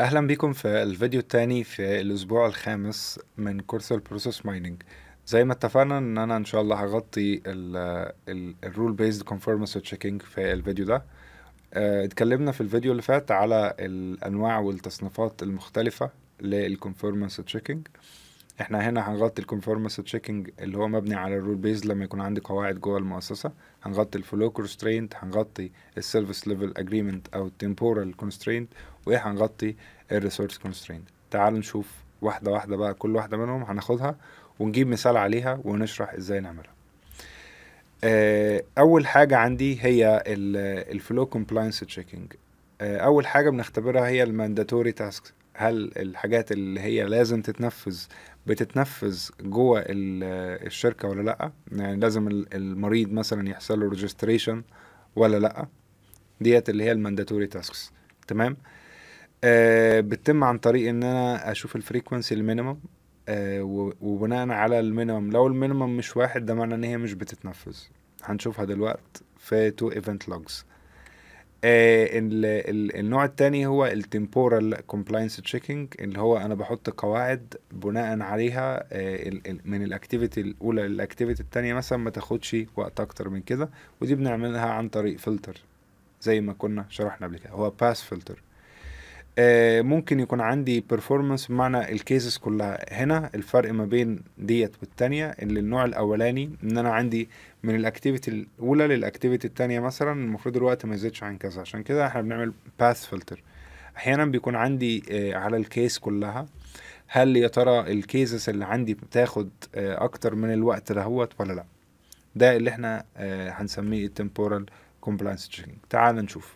اهلا بيكم في الفيديو التاني في الاسبوع الخامس من كورس البروسيس مايننج زي ما اتفقنا ان انا ان شاء الله هغطي الرول بيزد كونفورمنس تشيكينج في الفيديو ده آه، اتكلمنا في الفيديو اللي فات على الانواع والتصنيفات المختلفه للكونفورمنس تشيكينج احنا هنا هنغطي الكونفورمنس تشيكينج اللي هو مبني على الرول بيز لما يكون عندي قواعد جوه المؤسسه هنغطي الفلو كونسترينت هنغطي السيرفيس ليفل اجريمنت او التيمبورال كونسترينت وايه هنغطي الريسورس كونسترينت تعالوا نشوف واحده واحده بقى كل واحده منهم هناخدها ونجيب مثال عليها ونشرح ازاي نعملها آه، اول حاجه عندي هي الفلو كومبلاينس تشيكينج اول حاجه بنختبرها هي المانداتوري تاسكس هل الحاجات اللي هي لازم تتنفذ بتتنفذ جوه الشركه ولا لا يعني لازم المريض مثلا يحصل له ولا لا ديت اللي هي المانداتوري تاسكس تمام آه آه بتتم عن طريق ان انا اشوف الفريكونسي المينيمم آه وبناء على المينيمم لو المينيمم مش واحد ده معناه ان هي مش بتتنفذ هنشوفها دلوقت في تو ايفنت لوجز النوع التاني هو التمبورال كومبلاينس تشيكينج اللي هو انا بحط قواعد بناء عليها آه الـ الـ من الاكتيفيتي الاولى للاكتيفيتي التانية مثلا ما تاخدش وقت اكتر من كده ودي بنعملها عن طريق فلتر زي ما كنا شرحنا قبل كده هو باس فلتر آه، ممكن يكون عندي performance بمعنى الكيسز كلها هنا الفرق ما بين ديت والتانية اللي النوع الاولاني ان انا عندي من الاكتيفيتي الاولى للاكتيفيتي التانية مثلا المفروض الوقت ما يزيدش عن كذا عشان كده احنا بنعمل باث فلتر احيانا بيكون عندي آه، على الكيس كلها هل يا ترى الكيسز اللي عندي بتاخد آه، اكتر من الوقت دهوت ولا لا ده اللي احنا هنسميه التمبورال كومبلاينس تشيكينج تعال نشوف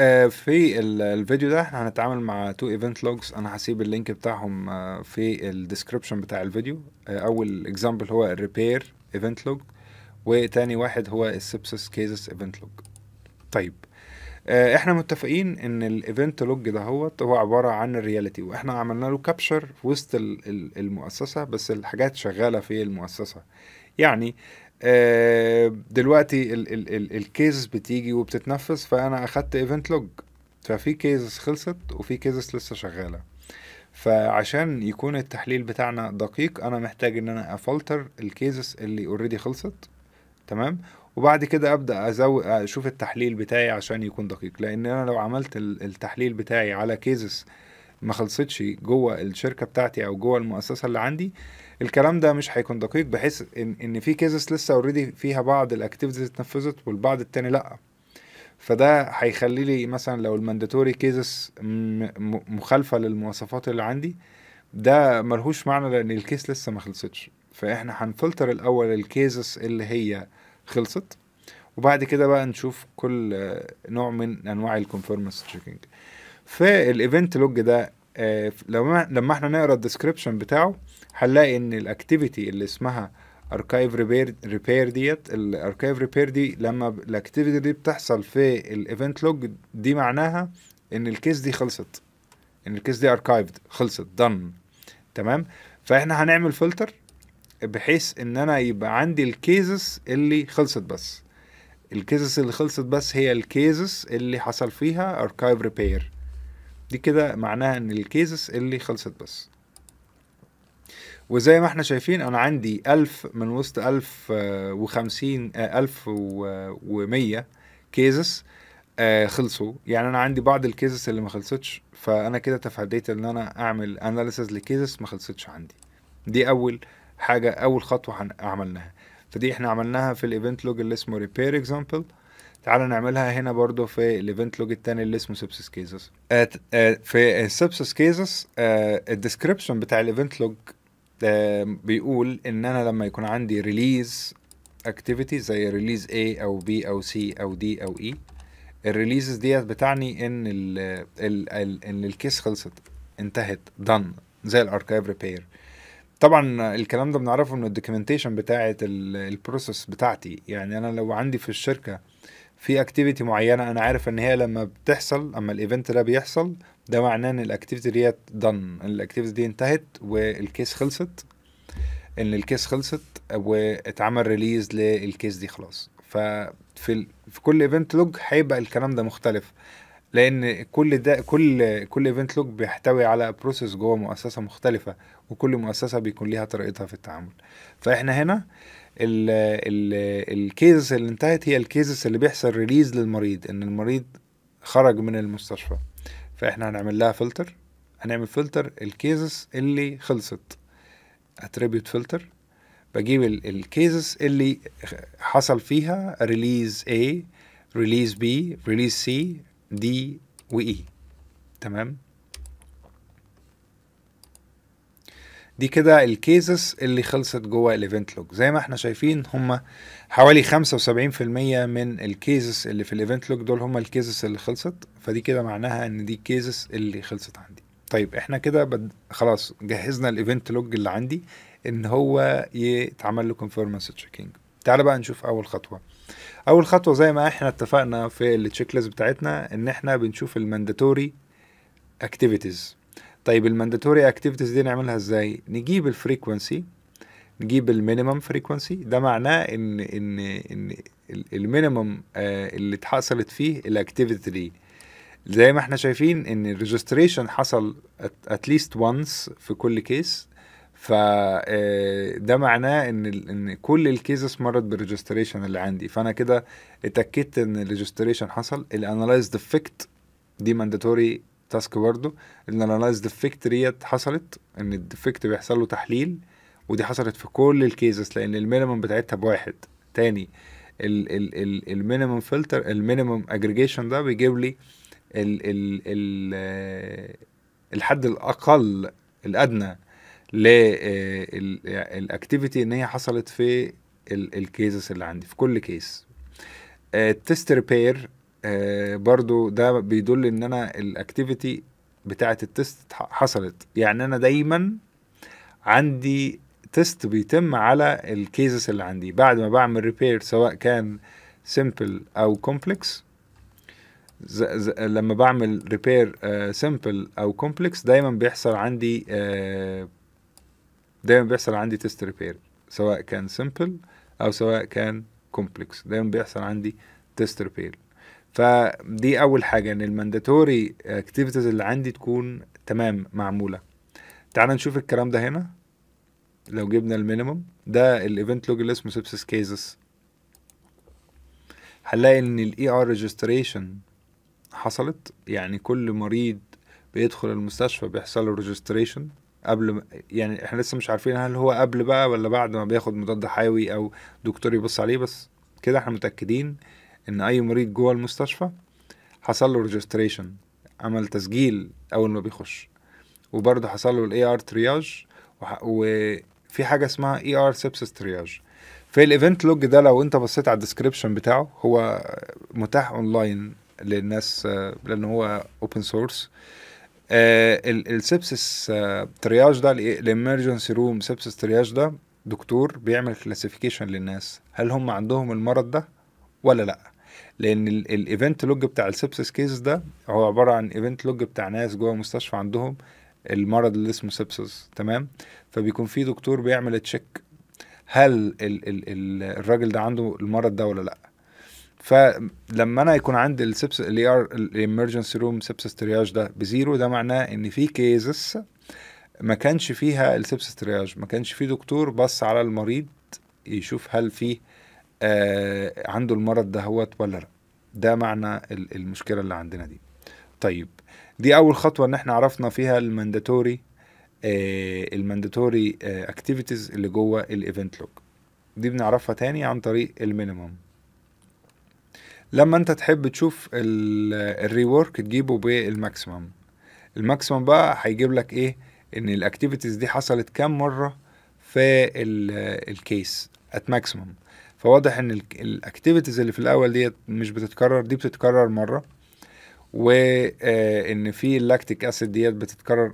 آه، في الفيديو ده احنا هنتعامل مع تو ايفنت لوجز انا هسيب اللينك بتاعهم آه، في الديسكربشن بتاع الفيديو آه، اول اكزامبل هو الريبير ايفنت لوج وتاني واحد هو السبسس كيسز ايفنت لوج طيب احنا متفقين ان الايفنت لوج ده هو عباره عن الرياليتي واحنا عملنا له كابشر في وسط المؤسسه بس الحاجات شغاله في المؤسسه يعني آه، دلوقتي ال ال ال بتيجي وبتتنفذ فانا اخدت ايفنت لوج ففي كيسز خلصت وفي كيسز لسه شغاله فعشان يكون التحليل بتاعنا دقيق انا محتاج ان انا افلتر الكيسز اللي اوريدي خلصت تمام وبعد كده ابدا ازود اشوف التحليل بتاعي عشان يكون دقيق لان انا لو عملت التحليل بتاعي على كيزس ما خلصتش جوه الشركه بتاعتي او جوه المؤسسه اللي عندي الكلام ده مش هيكون دقيق بحيث ان ان في كيزس لسه اوريدي فيها بعض الاكتيفيتيز اتنفذت والبعض التاني لا فده هيخلي لي مثلا لو المانداتوري كيزس مخالفه للمواصفات اللي عندي ده ملهوش معنى لان الكيس لسه ما خلصتش فاحنا هنفلتر الاول الكيزس اللي هي خلصت وبعد كده بقى نشوف كل نوع من انواع الكونفورمنس تشيكينج فالايفنت لوج ده آه، لما لما احنا نقرا الديسكربشن بتاعه هنلاقي ان الاكتيفيتي اللي اسمها اركايف ريبير ريبير ديت الاركايف ريبير دي لما الاكتيفيتي دي بتحصل في الايفنت لوج دي معناها ان الكيس دي خلصت ان الكيس دي اركايفد خلصت دن تمام فاحنا هنعمل فلتر بحيث ان انا يبقى عندي الكيسز اللي خلصت بس الكيسز اللي خلصت بس هي الكيسز اللي حصل فيها اركايف ريبير دي كده معناها ان الكيسز اللي خلصت بس وزي ما احنا شايفين انا عندي ألف من وسط ألف آه، وخمسين آه، ألف ومية كيسز آه، خلصوا يعني انا عندي بعض الكيسز اللي ما خلصتش فانا كده تفاديت ان انا اعمل اناليسز لكيسز ما خلصتش عندي دي اول حاجه اول خطوه عملناها فدي احنا عملناها في الايفنت لوج اللي اسمه ريبير اكزامبل تعالى نعملها هنا برضو في الايفنت لوج الثاني اللي اسمه سبسس كيزس في السبسس كيزس الديسكربشن بتاع الايفنت لوج uh, بيقول ان انا لما يكون عندي ريليز اكتيفيتي زي ريليز اي او بي او سي او دي او اي e، الريليزز ديت بتعني ان الـ الـ الـ ان الكيس خلصت انتهت دن زي الاركايف ريبير طبعا الكلام ده بنعرفه من الدوكيومنتيشن بتاعه البروسيس بتاعتي يعني انا لو عندي في الشركه في اكتيفيتي معينه انا عارف ان هي لما بتحصل اما الايفنت ده بيحصل ده معناه ان الاكتيفيتي ديت دن الاكتيفيتي دي انتهت والكيس خلصت ان الكيس خلصت واتعمل ريليز للكيس دي خلاص ففي في كل ايفنت لوج هيبقى الكلام ده مختلف لان كل ده كل كل ايفنت لوج بيحتوي على بروسيس جوه مؤسسه مختلفه وكل مؤسسه بيكون ليها طريقتها في التعامل فاحنا هنا الكيزس اللي انتهت هي الكيزس اللي بيحصل ريليز للمريض ان المريض خرج من المستشفى فاحنا هنعمل لها فلتر هنعمل فلتر الكيزس اللي خلصت اتريبيوت فلتر بجيب الكيزس اللي حصل فيها ريليز A ريليز B ريليز C دي وإي تمام دي كده الكيسز اللي خلصت جوه الايفنت لوج زي ما احنا شايفين هم حوالي 75% من الكيسز اللي في الايفنت لوج دول هم الكيسز اللي خلصت فدي كده معناها ان دي الكيسز اللي خلصت عندي طيب احنا كده بد... خلاص جهزنا الايفنت لوج اللي عندي ان هو يتعمل له كونفيرمنس تشيكينج تعال بقى نشوف اول خطوه اول خطوه زي ما احنا اتفقنا في التشيك ليست بتاعتنا ان احنا بنشوف المانداتوري اكتيفيتيز طيب المانداتوري اكتيفيتيز دي نعملها ازاي نجيب الفريكونسي نجيب المينيمم فريكونسي ده معناه ان ان ان المينيمم آه، اللي اتحصلت فيه الاكتيفيتي دي زي ما احنا شايفين ان الريجستريشن حصل اتليست وانس في كل كيس فده آه، معناه ان ان كل الكيزز مرت بالريجستريشن اللي عندي فانا كده اتاكدت ان الريجستريشن حصل الانالايز ديفكت دي مانداتوري تاسك برضه الانالايز ديفكت ديت حصلت ان الديفكت بيحصل له تحليل ودي حصلت في كل الكيزز لان المينيمم بتاعتها بواحد تاني المينيمم فلتر المينيمم اجريجيشن ده بيجيب لي آه، الحد الاقل الادنى للاكتيفيتي آه، آه، ان هي حصلت في الكيسز اللي عندي في كل كيس التست ريبير برضو ده بيدل ان انا الاكتيفيتي بتاعه التست حصلت يعني انا دايما عندي تيست بيتم على الكيسز اللي عندي بعد ما بعمل ريبير سواء كان سمبل او كومبلكس لما بعمل ريبير سمبل آه، او كومبلكس دايما بيحصل عندي دايما بيحصل عندي تيست ريبير سواء كان سمبل او سواء كان كومبلكس دايما بيحصل عندي تيست ريبير فدي اول حاجه ان المانداتوري اكتيفيتيز اللي عندي تكون تمام معموله تعال نشوف الكلام ده هنا لو جبنا المينيمم ده الايفنت لوج اللي اسمه سبسس كيزز هنلاقي ان الاي ار ريجستريشن حصلت يعني كل مريض بيدخل المستشفى بيحصل له ريجستريشن قبل ما يعني احنا لسه مش عارفين هل هو قبل بقى ولا بعد ما بياخد مضاد حيوي او دكتور يبص عليه بس كده احنا متاكدين ان اي مريض جوه المستشفى حصل له ريجستريشن عمل تسجيل اول ما بيخش وبرضه حصل له الاي ار ترياج وفي حاجه اسمها اي ار سبسس ترياج في الايفنت لوج ده لو انت بصيت على الديسكريبشن بتاعه هو متاح اونلاين للناس لان هو اوبن سورس آه، السبسس آه، ترياج ده الامرجنسي روم سبسس ترياج ده دكتور بيعمل كلاسيفيكيشن للناس هل هم عندهم المرض ده ولا لا لان الايفنت لوج بتاع السبسس كيس ده هو عباره عن ايفنت لوج بتاع ناس جوه مستشفى عندهم المرض اللي اسمه سبسس تمام فبيكون في دكتور بيعمل تشيك هل الراجل ده عنده المرض ده ولا لا فلما انا يكون عندي السبس الاي ار الامرجنسي روم سبسس ترياج ده بزيرو ده معناه ان في كيزس ما كانش فيها السبسس ترياج ما كانش في دكتور بص على المريض يشوف هل فيه آه عنده المرض ده هوت ولا لا ده معنى المشكله اللي عندنا دي طيب دي اول خطوه ان احنا عرفنا فيها المانداتوري آه المانداتوري اكتيفيتيز آه، اللي جوه الايفنت لوج دي بنعرفها تاني عن طريق المينيمم لما انت تحب تشوف الريورك تجيبه بالماكسيمم الماكسيمم بقى هيجيب لك ايه ان الاكتيفيتيز دي حصلت كام مره في الكيس ات ماكسيمم فواضح ان الاكتيفيتيز اللي في الاول ديت مش بتتكرر دي بتتكرر مره وان آه، في اللاكتيك اسيد ديت بتتكرر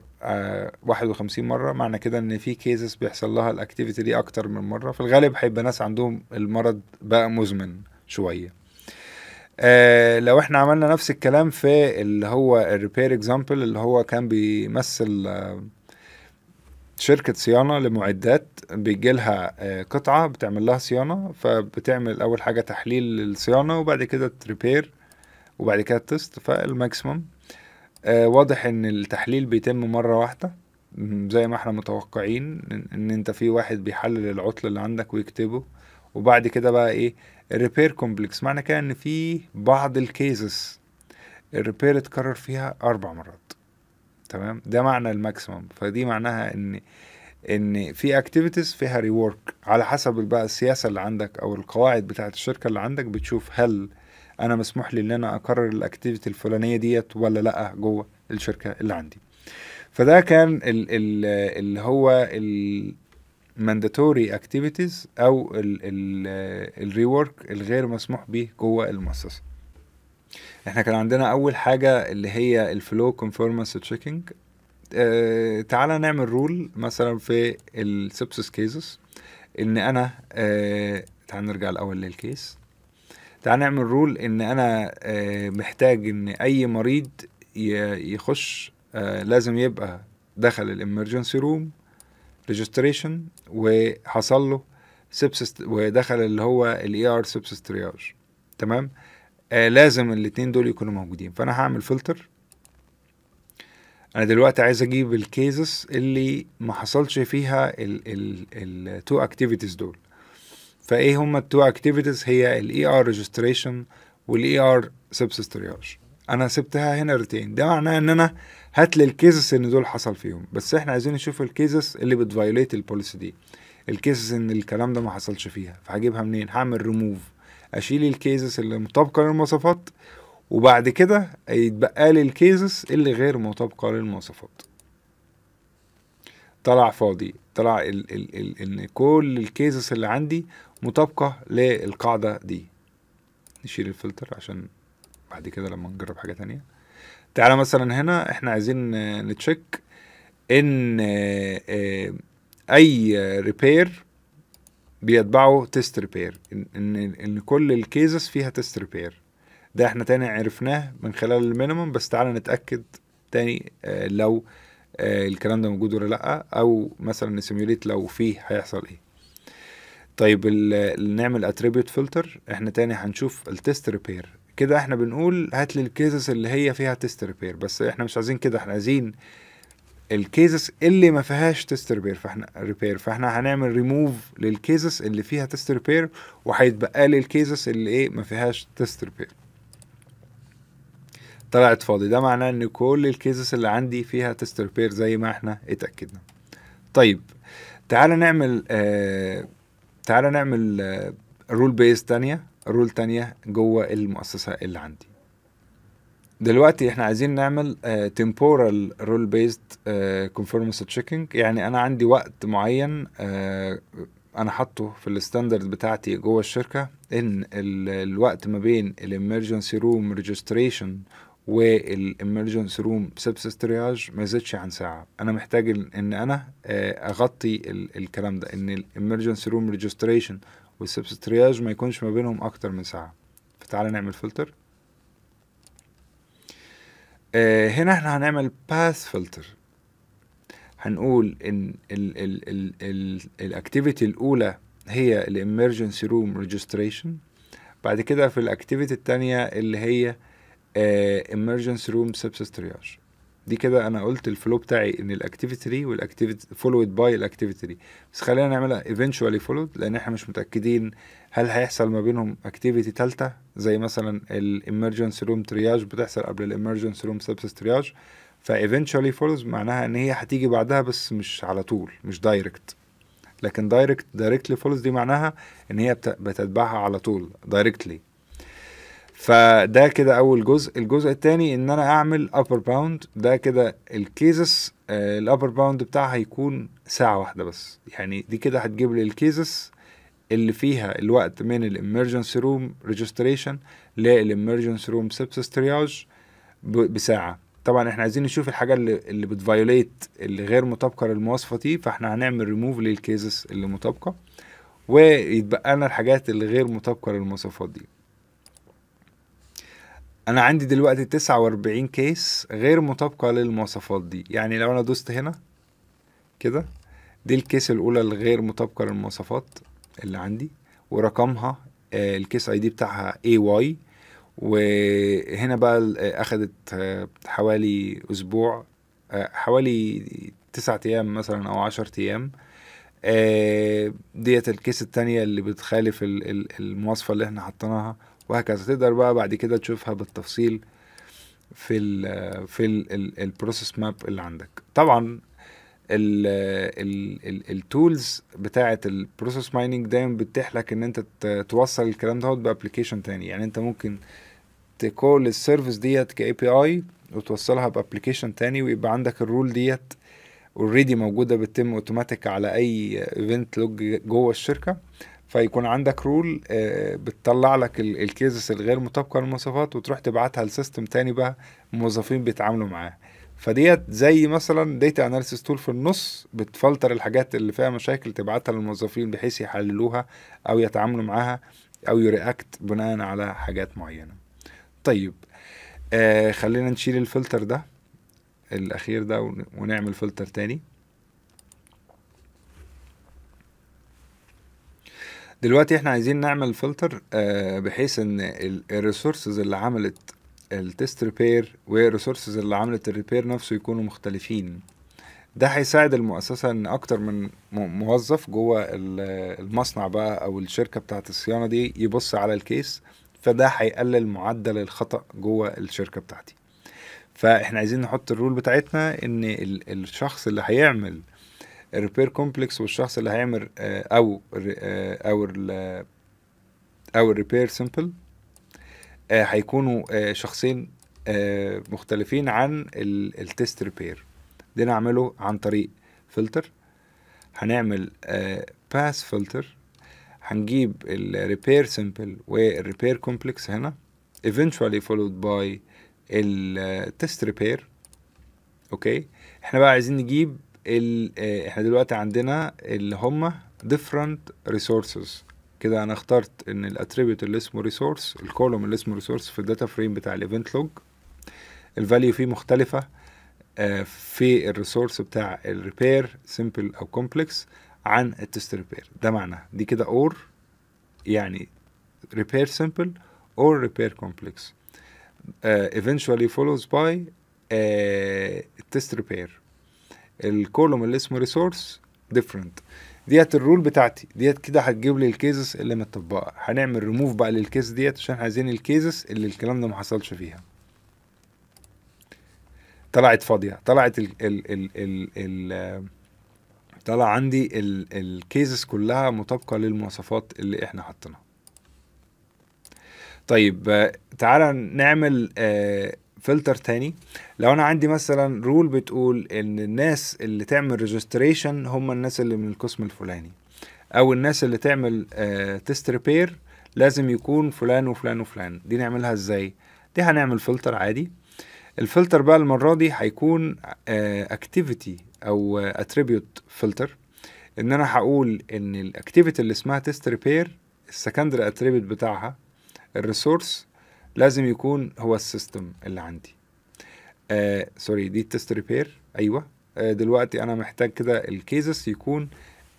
51 آه، مره معنى كده ان في كيسز بيحصل لها الاكتيفيتي دي اكتر من مره في الغالب هيبقى ناس عندهم المرض بقى مزمن شويه آه، لو احنا عملنا نفس الكلام في اللي هو الريبير اكزامبل اللي هو كان بيمثل آه، شركة صيانة لمعدات بيجي لها آه، قطعة بتعمل لها صيانة فبتعمل أول حاجة تحليل للصيانة وبعد كده تريبير وبعد كده تست فالماكسيمم واضح إن التحليل بيتم مرة واحدة زي ما احنا متوقعين إن أنت في واحد بيحلل العطل اللي عندك ويكتبه وبعد كده بقى ايه الريبير كومبلكس معنى كده ان في بعض الكيزز الريبير اتكرر فيها اربع مرات تمام ده معنى الماكسيمم فدي معناها ان ان في اكتيفيتيز فيها ريورك على حسب بقى السياسه اللي عندك او القواعد بتاعه الشركه اللي عندك بتشوف هل انا مسموح لي ان انا اكرر الاكتيفيتي الفلانيه ديت ولا لا جوه الشركه اللي عندي فده كان اللي هو mandatory activities او الريورك الغير مسموح به جوه المؤسسه احنا كان عندنا اول حاجه اللي هي الفلو كونفورمانس تشيكينج تعالى نعمل رول مثلا في السبسس كيسز ان انا اه تعال نرجع الاول للكيس تعال نعمل رول ان انا اه محتاج ان اي مريض يخش آه، لازم يبقى دخل الامرجنسي روم ريجستريشن وحصل له سبسست ودخل اللي هو الاي ار سبسس ترياج تمام آه لازم الاثنين دول يكونوا موجودين فانا هعمل فلتر انا دلوقتي عايز اجيب الكيزز اللي ما حصلش فيها التو اكتيفيتيز دول فايه هما التو اكتيفيتيز هي الاي ار ريجستريشن والاي ار سبسس ترياج انا سبتها هنا رتين ده معناه ان انا هات لي الكيسز ان دول حصل فيهم بس احنا عايزين نشوف الكيسز اللي بتفايوليت البوليسي دي الكيسز ان الكلام ده ما حصلش فيها فهجيبها منين هعمل ريموف اشيل الكيسز اللي مطابقه للمواصفات وبعد كده يتبقى لي الكيسز اللي غير مطابقه للمواصفات طلع فاضي طلع ال ال ال ان كل الكيسز اللي عندي مطابقه للقاعده دي نشيل الفلتر عشان بعد كده لما نجرب حاجه تانية تعالى مثلا هنا احنا عايزين نتشيك ان آه، آه، اي ريبير بيتبعه تيست ريبير ان ان كل الكيزز فيها تيست ريبير ده احنا تاني عرفناه من خلال المينيمم بس تعالى نتاكد تاني آه، لو الكلام ده موجود ولا لا او مثلا نسيميوليت لو فيه هيحصل ايه طيب نعمل اتريبيوت فلتر احنا تاني هنشوف التيست ريبير كده احنا بنقول هات لي الكيسز اللي هي فيها تيست ريبير بس احنا مش عايزين كده احنا عايزين الكيسز اللي ما فيهاش تيست ريبير فاحنا ريبير فاحنا هنعمل ريموف للكيسز اللي فيها تيست ريبير وهيتبقى لي الكيسز اللي ايه ما فيهاش تيست ريبير طلعت فاضي ده معناه ان كل الكيسز اللي عندي فيها تيست ريبير زي ما احنا اتاكدنا طيب تعالى نعمل آه تعالى نعمل آه رول بيز ثانيه رول تانية جوه المؤسسة اللي عندي دلوقتي احنا عايزين نعمل تيمبورال رول بيزد كونفورمنس تشيكينج يعني انا عندي وقت معين uh, انا حاطه في الستاندرد بتاعتي جوه الشركه ان ال الوقت ما بين الامرجنسي روم ريجستريشن والامرجنسي روم سبسس ترياج ما يزيدش عن ساعه انا محتاج ان انا آه، اغطي ال الكلام ده ان الامرجنسي روم ريجستريشن والسبسترياج ما يكونش ما بينهم اكتر من ساعه فتعالى نعمل فلتر آه هنا احنا هنعمل باث فلتر هنقول ان الاكتيفيتي الاولى هي الامرجنسي روم ريجستريشن بعد كده في الاكتيفيتي الثانيه اللي هي امرجنسي روم ترياج دي كده انا قلت الفلو بتاعي ان الاكتيفيتي 3 والاكتيفيتي فولود باي الاكتيفيتي 3 بس خلينا نعملها ايفينشوالي فولود لان احنا مش متاكدين هل هيحصل ما بينهم اكتيفيتي ثالثه زي مثلا الامرجنسي روم ترياج بتحصل قبل الامرجنسي روم سبسس ترياج فايفينشوالي فولوز معناها ان هي هتيجي بعدها بس مش على طول مش دايركت لكن دايركت دايركتلي فولوز دي معناها ان هي بتتبعها على طول دايركتلي فده كده اول جزء الجزء الثاني ان انا اعمل ابر باوند ده كده الكيزس الابر باوند بتاعها هيكون ساعه واحده بس يعني دي كده هتجيب لي الكيزس اللي فيها الوقت من الامرجنسي روم ريجستريشن للامرجنسي روم سبسس ترياج بساعه طبعا احنا عايزين نشوف الحاجه اللي اللي بتفايوليت اللي غير مطابقه للمواصفه دي فاحنا هنعمل ريموف للكيزس اللي مطابقه ويتبقى لنا الحاجات اللي غير مطابقه للمواصفات دي انا عندي دلوقتي 49 كيس غير مطابقه للمواصفات دي يعني لو انا دوست هنا كده دي الكيس الاولى الغير مطابقه للمواصفات اللي عندي ورقمها آه، الكيس اي دي بتاعها اي واي وهنا بقى آه، اخدت آه، حوالي اسبوع حوالي تسعة ايام مثلا او عشر ايام ديت الكيس التانية اللي بتخالف المواصفة اللي احنا حطيناها وهكذا تقدر بقى بعد كده تشوفها بالتفصيل في الـ في البروسيس ماب اللي عندك طبعا التولز بتاعه البروسيس مايننج دايما بتتيح لك ان انت توصل الكلام دوت بابلكيشن تاني يعني انت ممكن تكول السيرفيس ديت كاي بي اي وتوصلها بابلكيشن تاني ويبقى عندك الرول ديت اوريدي موجوده بتتم اوتوماتيك على اي ايفنت لوج جوه الشركه فيكون عندك رول آه، بتطلع لك الكيزز الغير مطابقه للمواصفات وتروح تبعتها لسيستم تاني بقى الموظفين بيتعاملوا معاه فديت زي مثلا داتا اناليسيس تول في النص بتفلتر الحاجات اللي فيها مشاكل تبعتها للموظفين بحيث يحللوها او يتعاملوا معاها او يرياكت بناء على حاجات معينه طيب آه خلينا نشيل الفلتر ده الاخير ده ونعمل فلتر تاني دلوقتي احنا عايزين نعمل فلتر آه، بحيث ان الريسورسز اللي عملت التست ريبير والريسورسز اللي عملت الريبير نفسه يكونوا مختلفين ده هيساعد المؤسسه ان اكتر من موظف جوه المصنع بقى او الشركه بتاعت الصيانه دي يبص على الكيس فده هيقلل معدل الخطا جوه الشركه بتاعتي فاحنا عايزين نحط الرول بتاعتنا ان الشخص اللي هيعمل الريبير كومبلكس والشخص اللي هيعمل آه، او آه، او او الريبير سمبل آه، هيكونوا شخصين مختلفين عن التست ريبير ده نعمله عن طريق فلتر هنعمل باس فلتر هنجيب الريبير سمبل والريبير كومبلكس هنا eventually followed by التست ريبير اوكي احنا بقى عايزين نجيب ال... آه، احنا دلوقتي عندنا اللي هم different resources كده انا اخترت ان الاتريبيوت اللي اسمه ريسورس الكولوم اللي اسمه ريسورس في الداتا فريم بتاع الايفنت لوج الفاليو فيه مختلفه آه، في الريسورس بتاع الريبير سمبل او كومبلكس عن التست ريبير ده معناه دي كده اور يعني ريبير سمبل اور ريبير كومبلكس eventually follows by التست آه، test الكولوم اللي اسمه ريسورس ديفرنت ديت الرول بتاعتي ديت كده هتجيب لي الكيسز اللي متطبقه هنعمل ريموف بقى للكيس ديت عشان عايزين الكيسز اللي الكلام ده ما حصلش فيها طلعت فاضيه طلعت ال ال ال ال, ال طلع عندي الكيسز كلها مطابقه للمواصفات اللي احنا حاطينها طيب تعالى نعمل آه، فلتر تاني لو انا عندي مثلا رول بتقول ان الناس اللي تعمل ريجستريشن هم الناس اللي من القسم الفلاني او الناس اللي تعمل آه تيست ريبير لازم يكون فلان وفلان وفلان دي نعملها ازاي دي هنعمل فلتر عادي الفلتر بقى المره دي هيكون اكتيفيتي آه او اتريبيوت فلتر ان انا هقول ان الاكتيفيتي اللي اسمها تيست ريبير السكندري اتريبيوت بتاعها الريسورس لازم يكون هو السيستم اللي عندي آه سوري دي تيست ريبير ايوه آه دلوقتي انا محتاج كده الكيسز يكون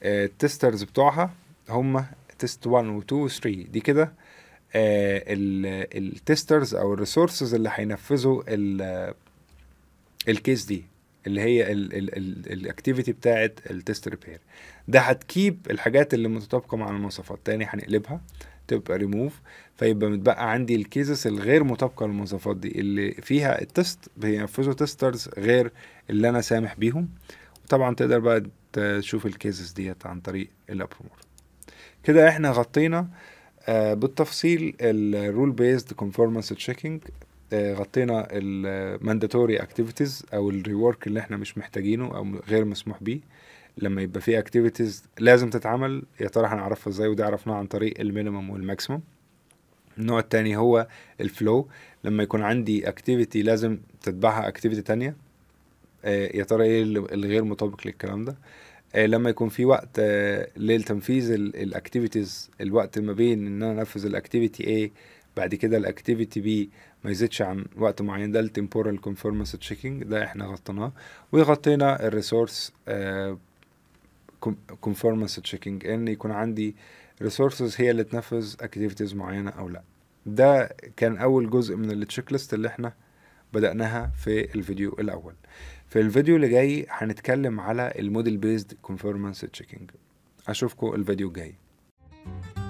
آه بتوعها هم تيست 1 و 2 و 3 دي كده آه التسترز او الريسورسز اللي هينفذوا الكيس دي اللي هي الاكتيفيتي بتاعت التست ريبير ده هتكيب الحاجات اللي متطابقه مع المواصفات تاني هنقلبها تبقى ريموف فيبقى متبقى عندي الكيسز الغير مطابقه للمواصفات دي اللي فيها التست بينفذوا تيسترز غير اللي انا سامح بيهم وطبعا تقدر بقى تشوف الكيسز ديت عن طريق الابرومور كده احنا غطينا آه، بالتفصيل الرول بيزد كونفورمانس تشيكينج غطينا المانداتوري اكتيفيتيز او الريورك اللي احنا مش محتاجينه او غير مسموح بيه لما يبقى في اكتيفيتيز لازم تتعمل يا ترى هنعرفها ازاي ودي عرفناه عن طريق المينيمم والماكسيمم النوع التاني هو الفلو لما يكون عندي اكتيفيتي لازم تتبعها اكتيفيتي تانية آه، يا ترى ايه الغير مطابق للكلام ده آه، لما يكون في وقت لتنفيذ آه، للتنفيذ الاكتيفيتيز الوقت ما بين ان انا انفذ الاكتيفيتي ايه بعد كده الاكتيفيتي بي ما يزيدش عن وقت معين ده التمبورال كونفورمنس تشيكينج ده احنا غطيناه وغطينا الريسورس آه كونفورمانس تشيكينج ان يكون عندي ريسورسز هي اللي تنفذ اكتيفيتيز معينه او لا ده كان اول جزء من التشيك ليست اللي احنا بدأناها في الفيديو الاول في الفيديو اللي جاي هنتكلم على الموديل بيزد كونفورمانس تشيكينج اشوفكم الفيديو الجاي thank you